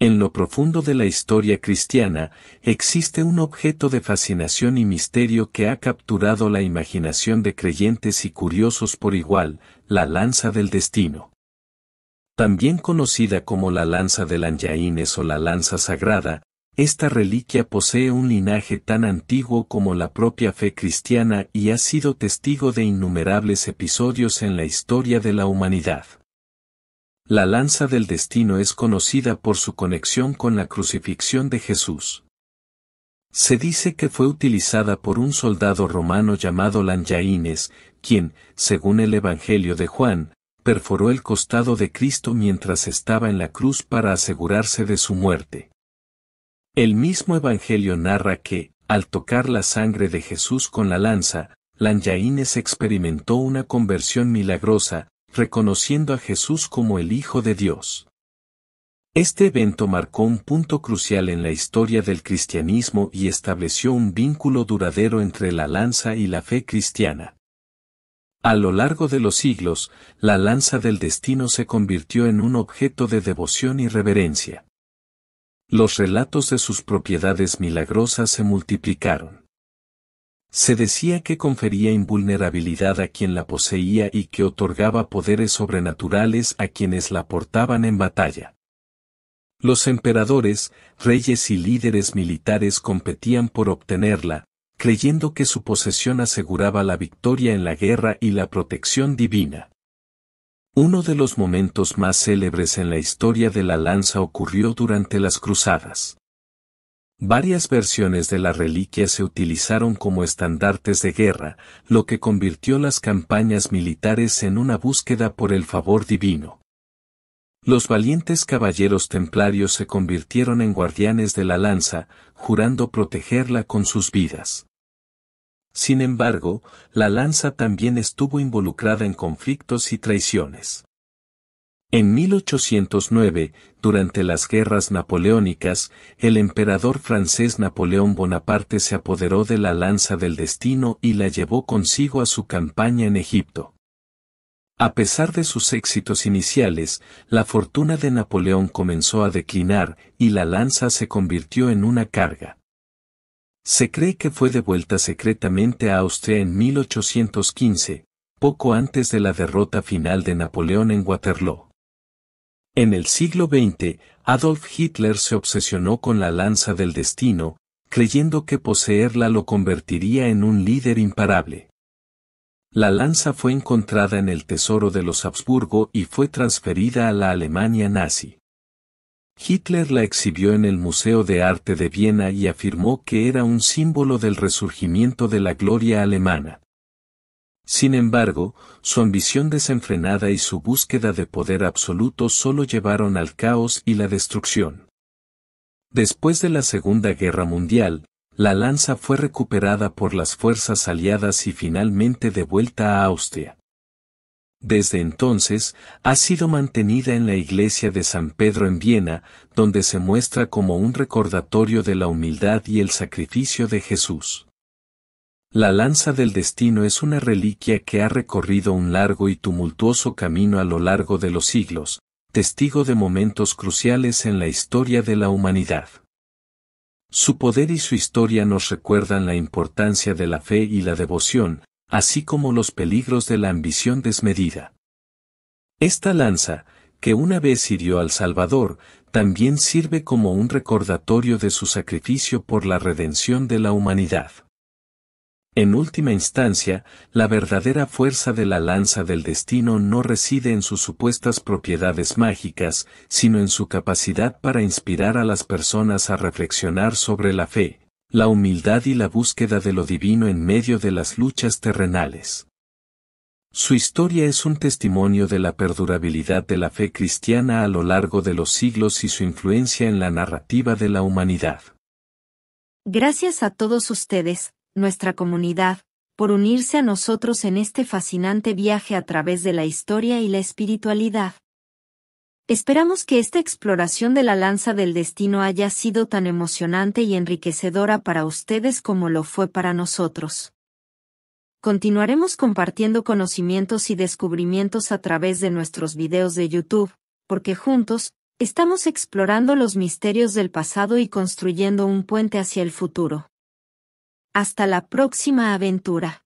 En lo profundo de la historia cristiana, existe un objeto de fascinación y misterio que ha capturado la imaginación de creyentes y curiosos por igual, la lanza del destino. También conocida como la lanza de Lanyaines o la lanza sagrada, esta reliquia posee un linaje tan antiguo como la propia fe cristiana y ha sido testigo de innumerables episodios en la historia de la humanidad. La lanza del destino es conocida por su conexión con la crucifixión de Jesús. Se dice que fue utilizada por un soldado romano llamado Lanyáines, quien, según el Evangelio de Juan, perforó el costado de Cristo mientras estaba en la cruz para asegurarse de su muerte. El mismo Evangelio narra que, al tocar la sangre de Jesús con la lanza, Lanyáines experimentó una conversión milagrosa, reconociendo a Jesús como el Hijo de Dios. Este evento marcó un punto crucial en la historia del cristianismo y estableció un vínculo duradero entre la lanza y la fe cristiana. A lo largo de los siglos, la lanza del destino se convirtió en un objeto de devoción y reverencia. Los relatos de sus propiedades milagrosas se multiplicaron. Se decía que confería invulnerabilidad a quien la poseía y que otorgaba poderes sobrenaturales a quienes la portaban en batalla. Los emperadores, reyes y líderes militares competían por obtenerla, creyendo que su posesión aseguraba la victoria en la guerra y la protección divina. Uno de los momentos más célebres en la historia de la lanza ocurrió durante las cruzadas. Varias versiones de la reliquia se utilizaron como estandartes de guerra, lo que convirtió las campañas militares en una búsqueda por el favor divino. Los valientes caballeros templarios se convirtieron en guardianes de la lanza, jurando protegerla con sus vidas. Sin embargo, la lanza también estuvo involucrada en conflictos y traiciones. En 1809, durante las guerras napoleónicas, el emperador francés Napoleón Bonaparte se apoderó de la lanza del destino y la llevó consigo a su campaña en Egipto. A pesar de sus éxitos iniciales, la fortuna de Napoleón comenzó a declinar y la lanza se convirtió en una carga. Se cree que fue devuelta secretamente a Austria en 1815, poco antes de la derrota final de Napoleón en Waterloo. En el siglo XX, Adolf Hitler se obsesionó con la lanza del destino, creyendo que poseerla lo convertiría en un líder imparable. La lanza fue encontrada en el tesoro de los Habsburgo y fue transferida a la Alemania nazi. Hitler la exhibió en el Museo de Arte de Viena y afirmó que era un símbolo del resurgimiento de la gloria alemana. Sin embargo, su ambición desenfrenada y su búsqueda de poder absoluto solo llevaron al caos y la destrucción. Después de la Segunda Guerra Mundial, la lanza fue recuperada por las fuerzas aliadas y finalmente devuelta a Austria. Desde entonces, ha sido mantenida en la iglesia de San Pedro en Viena, donde se muestra como un recordatorio de la humildad y el sacrificio de Jesús. La lanza del destino es una reliquia que ha recorrido un largo y tumultuoso camino a lo largo de los siglos, testigo de momentos cruciales en la historia de la humanidad. Su poder y su historia nos recuerdan la importancia de la fe y la devoción, así como los peligros de la ambición desmedida. Esta lanza, que una vez hirió al Salvador, también sirve como un recordatorio de su sacrificio por la redención de la humanidad. En última instancia, la verdadera fuerza de la lanza del destino no reside en sus supuestas propiedades mágicas, sino en su capacidad para inspirar a las personas a reflexionar sobre la fe, la humildad y la búsqueda de lo divino en medio de las luchas terrenales. Su historia es un testimonio de la perdurabilidad de la fe cristiana a lo largo de los siglos y su influencia en la narrativa de la humanidad. Gracias a todos ustedes nuestra comunidad, por unirse a nosotros en este fascinante viaje a través de la historia y la espiritualidad. Esperamos que esta exploración de la lanza del destino haya sido tan emocionante y enriquecedora para ustedes como lo fue para nosotros. Continuaremos compartiendo conocimientos y descubrimientos a través de nuestros videos de YouTube, porque juntos, estamos explorando los misterios del pasado y construyendo un puente hacia el futuro. Hasta la próxima aventura.